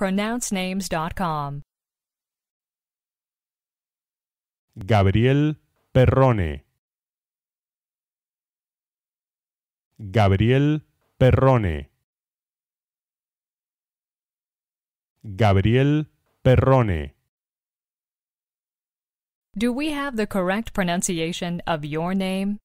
pronouncenames.com. Gabriel Perrone. Gabriel Perrone. Gabriel Perrone. Do we have the correct pronunciation of your name?